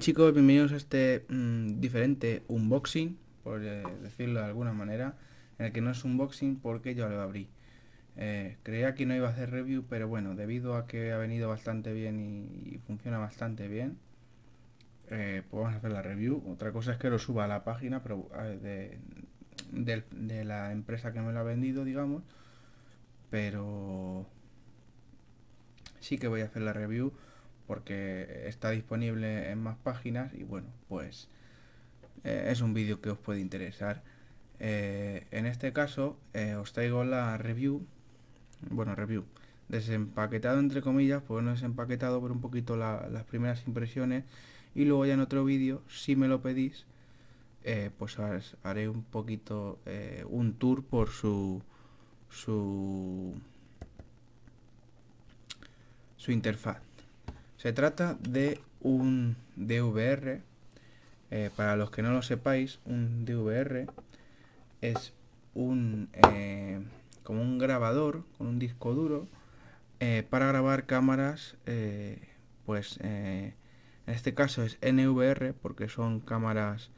chicos, bienvenidos a este mm, diferente unboxing, por eh, decirlo de alguna manera, en el que no es unboxing porque yo lo abrí. Eh, creía que no iba a hacer review, pero bueno, debido a que ha venido bastante bien y, funciona bastante bien, eh, pues vamos a hacer la review. Otra cosa es que lo suba a la página pero, de, de la empresa que me lo ha vendido, digamos, pero sí que voy a hacer la review porque está disponible en más páginas y bueno, pues eh, es un vídeo que os puede interesar. Eh, en este caso eh, os traigo la review, bueno, review, desempaquetado entre comillas, pues no desempaquetado, por un poquito las primeras impresiones y luego ya en otro vídeo, si me lo pedís, pues haré un poquito un tour por su su su interfaz se trata de un DVR. Eh, para los que no lo sepáis, un DVR es un eh, como un grabador con un disco duro eh, para grabar cámaras. pues en este caso es NVR porque son cámaras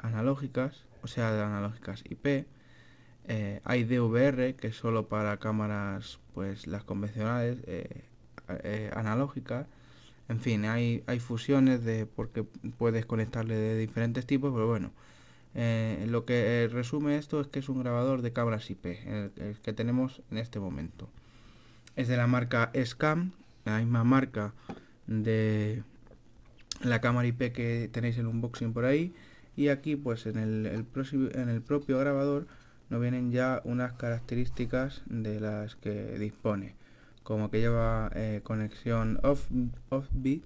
analógicas, o sea, analógicas IP. hay DVR que es solo para cámaras, pues las convencionales eh, analógica En fin, hay, hay fusiones de porque puedes conectarle de diferentes tipos, pero bueno. Eh, lo que eh, resume esto es que es un grabador de cámaras IP, el, que tenemos en este momento. Es de la marca Scam, la misma marca de la cámara IP que tenéis en unboxing por ahí. Y aquí pues en el, en el propio grabador nos vienen ya unas características de las que dispone como que lleva eh, conexión off, bit,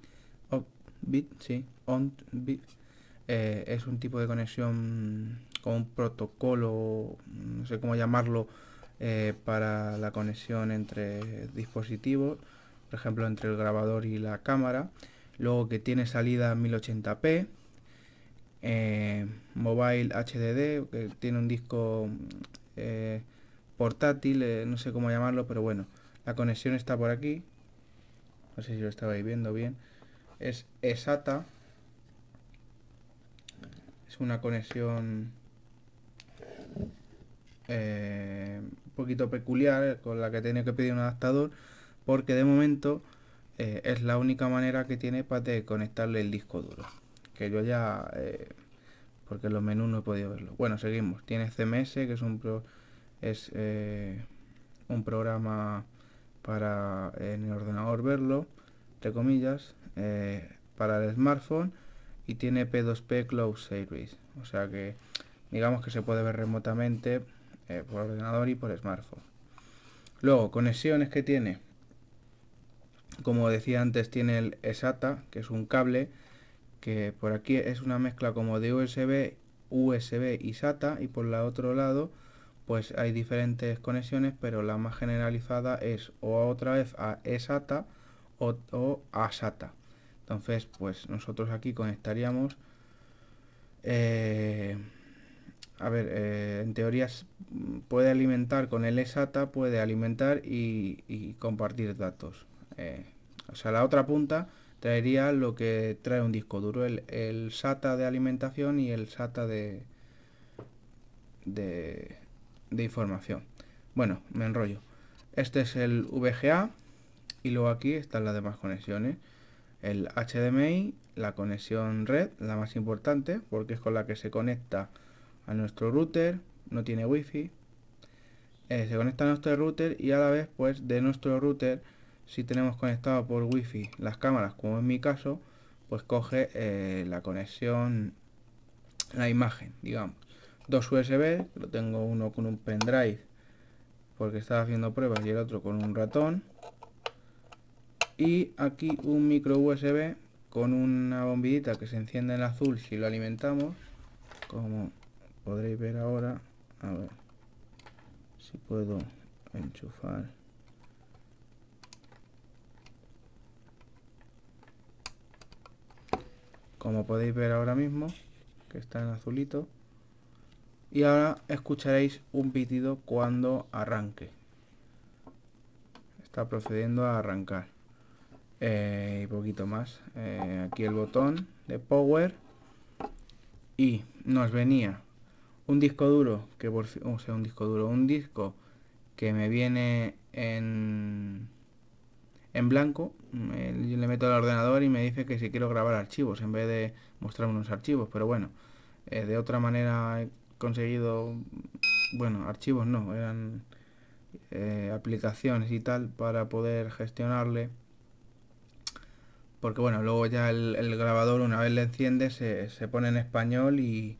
off bit, sí, on bit. Eh, es un tipo de conexión con un protocolo, no sé cómo llamarlo, eh, para la conexión entre dispositivos, por ejemplo, entre el grabador y la cámara. Luego que tiene salida 1080p, mobile HDD, que tiene un disco portátil, no sé cómo llamarlo, pero bueno. La conexión está por aquí. No sé si lo estabais viendo bien. Es SATA. Es una conexión eh, un poquito peculiar con la que he que pedir un adaptador porque de momento eh, es la única manera que tiene para conectarle el disco duro. Que yo ya... Eh, porque los menús no he podido verlo. Bueno, seguimos. Tiene CMS, que es un, pro, es, un programa para en el ordenador verlo, entre comillas, eh, para el smartphone y tiene P2P Cloud Service. O sea que digamos que se puede ver remotamente eh, por ordenador y por smartphone. Luego, conexiones que tiene. Como decía antes, tiene el SATA, que es un cable, que por aquí es una mezcla como de USB, USB y SATA, y por la otro lado pues hay diferentes conexiones, pero la más generalizada es o a otra vez a ESATA o, a SATA. Entonces, pues nosotros aquí conectaríamos... Eh, a ver, eh, en teoría puede alimentar con el SATA, puede alimentar y, compartir datos. Eh, o sea, la otra punta traería lo que trae un disco duro, el, SATA de alimentación y el SATA de, de, de información. Bueno, me enrollo. Este es el VGA y luego aquí están las demás conexiones. El HDMI, la conexión red, la más importante porque es con la que se conecta a nuestro router, no tiene wifi. Eh, se conecta a nuestro router y a la vez pues de nuestro router si tenemos conectado por wifi las cámaras como en mi caso pues coge eh, la conexión, la imagen digamos dos USB, lo tengo uno con un pendrive porque estaba haciendo pruebas y el otro con un ratón. Y aquí un micro USB con una bombillita que se enciende en azul si lo alimentamos, como podréis ver ahora. A ver si puedo enchufar. Como podéis ver ahora mismo, que está en azulito, y ahora escucharéis un pitido cuando arranque. Está procediendo a arrancar. Eh, y poquito más. Eh, aquí el botón de power. Y nos venía un disco duro, que por o sea, un disco duro, un disco que me viene en, en blanco. Mm, eh, yo le meto al ordenador y me dice que si quiero grabar archivos en vez de mostrarme unos archivos. Pero bueno, de otra manera conseguido, bueno, archivos no, eran eh, aplicaciones y tal para poder gestionarle. Porque bueno, luego ya el, grabador una vez le enciende se, se pone en español y,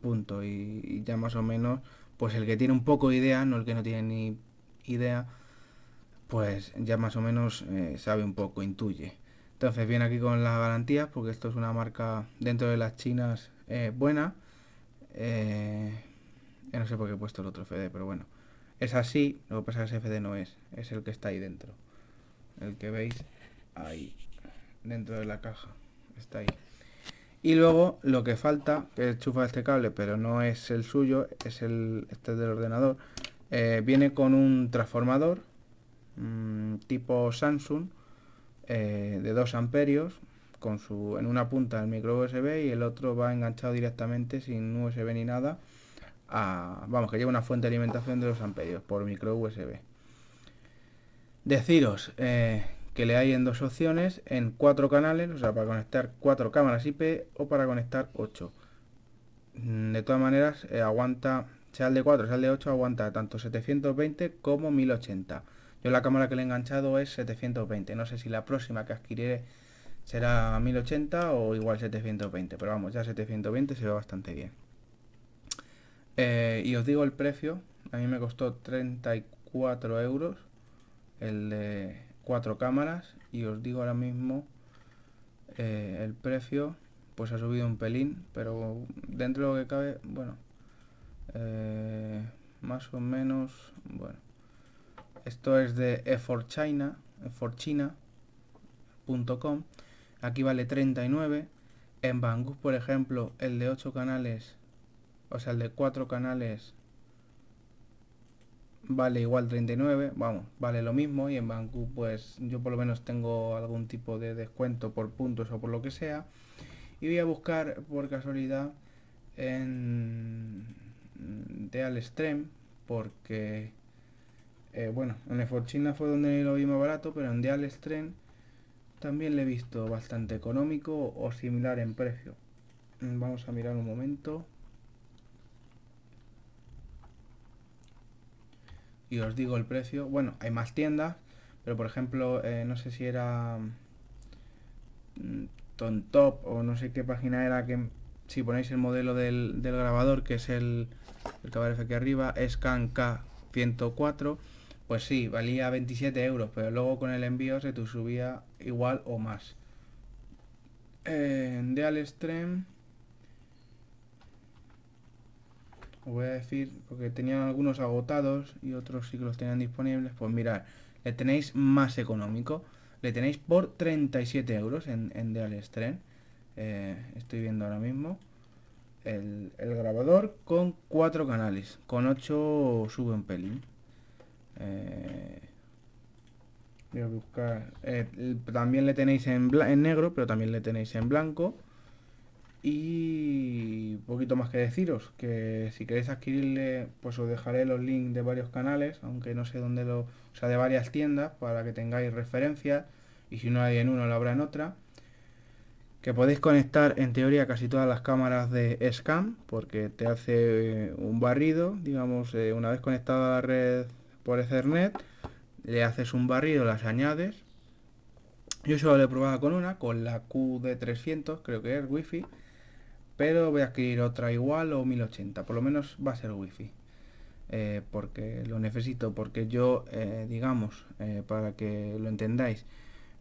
punto. Y, ya más o menos, pues el que tiene un poco idea, no el que no tiene ni idea, pues ya más o menos eh, sabe un poco, intuye. Entonces viene aquí con las garantías, porque esto es una marca dentro de las chinas eh, buena eh, eh, no sé por qué he puesto el otro FD, pero bueno. Es así, lo que pasa es que ese FD no es, es el que está ahí dentro. El que veis ahí, dentro de la caja, está ahí. Y luego lo que falta, que de este cable, pero no es el suyo, es el este del ordenador, eh, viene con un transformador mm, tipo Samsung de 2 amperios, con su, en una punta el micro USB y el otro va enganchado directamente sin USB ni nada. A, vamos, que lleva una fuente de alimentación de los amperios por micro USB. Deciros eh, que le hay en dos opciones, en cuatro canales, o sea, para conectar cuatro cámaras IP o para conectar 8. Mm, de todas maneras, eh, aguanta, sea el de 4, sea el de 8, aguanta tanto 720 como 1080. Yo la cámara que le he enganchado es 720. No sé si la próxima que adquiriré será 1080 o igual 720, pero vamos, ya 720 se ve bastante bien. Eh, y os digo el precio, a mí me costó 34 euros el de cuatro cámaras y os digo ahora mismo eh, el precio, pues ha subido un pelín, pero dentro de lo que cabe, bueno, eh, más o menos, bueno, esto es de e4china.com aquí vale 39. En Bangus, por ejemplo, el de 8 canales, o sea, el de 4 canales vale igual 39, vamos, vale lo mismo y en Bangu pues yo por lo menos tengo algún tipo de descuento por puntos o por lo que sea y voy a buscar por casualidad en de porque eh, bueno, en F4China fue donde lo vi más barato pero en de también le he visto bastante económico o similar en precio. Mm, vamos a mirar un momento. Y os digo el precio. Bueno, hay más tiendas, pero por ejemplo, eh, no sé si era mm, top o no sé qué página era que si ponéis el modelo del, grabador, que es el, el que aparece aquí arriba, es k 104 pues sí, valía 27 euros, pero luego con el envío se te subía igual o más. En Deal Stream os voy a decir, porque tenían algunos agotados y otros sí que los tenían disponibles, pues mirad, le tenéis más económico, le tenéis por 37 euros en, en Deal eh, estoy viendo ahora mismo el, el grabador con 4 canales, con 8 sube un pelín. Eh, eh, también le tenéis en, en negro, pero también le tenéis en blanco. Y poquito más que deciros, que si queréis adquirirle, pues os dejaré los links de varios canales, aunque no sé dónde lo... O sea, de varias tiendas para que tengáis referencia Y si no hay en uno, lo habrá en otra. Que podéis conectar en teoría casi todas las cámaras de SCAM, porque te hace eh, un barrido, digamos, una vez conectado a la red por Ethernet, le haces un barrido, las añades. Yo solo lo he probado con una, con la QD300, creo que es wifi pero voy a adquirir otra igual o 1080, por lo menos va a ser wifi eh, porque lo necesito, porque yo, eh, digamos, eh, para que lo entendáis,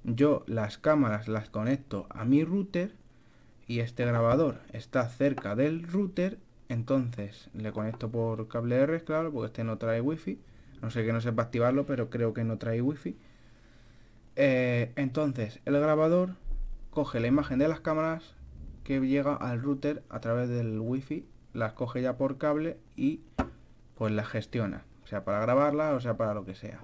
yo las cámaras las conecto a mi router y este grabador está cerca del router, entonces le conecto por cable R, claro, porque este no trae wifi no sé que no sepa activarlo, pero creo que no trae wifi. Eh, entonces, el grabador coge la imagen de las cámaras que llega al router a través del wifi, las coge ya por cable y pues las gestiona, o sea para grabarla o sea para lo que sea.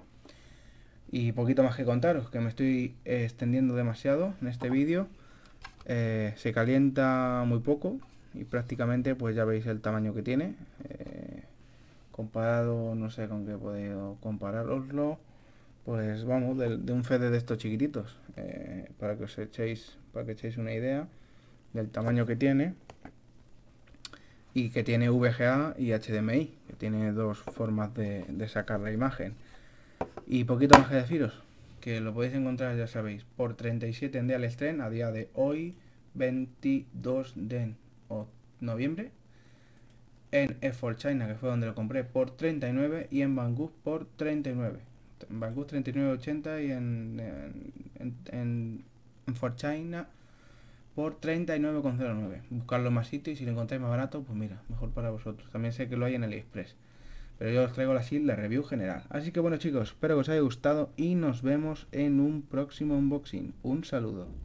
Y poquito más que contaros, que me estoy extendiendo demasiado en este vídeo. Eh, se calienta muy poco y prácticamente pues ya veis el tamaño que tiene. Eh, comparado, no sé con qué he podido compararoslo, pues vamos, de, un Fede de estos chiquititos, eh, para que os echéis, para que echéis una idea del tamaño que tiene y que tiene VGA y HDMI, que tiene dos formas de, sacar la imagen. Y poquito más que deciros, que lo podéis encontrar, ya sabéis, por 37 en Deal Stren a día de hoy, 22 de noviembre en 4 China, que fue donde lo compré, por 39 y en Banggood por 39. En Banggood 39.80 y en, en, en, China por 39,09. Buscarlo más sitio. y si lo encontráis más barato, pues mira, mejor para vosotros. También sé que lo hay en AliExpress. Pero yo os traigo la así la review general. Así que bueno chicos, espero que os haya gustado y nos vemos en un próximo unboxing. Un saludo.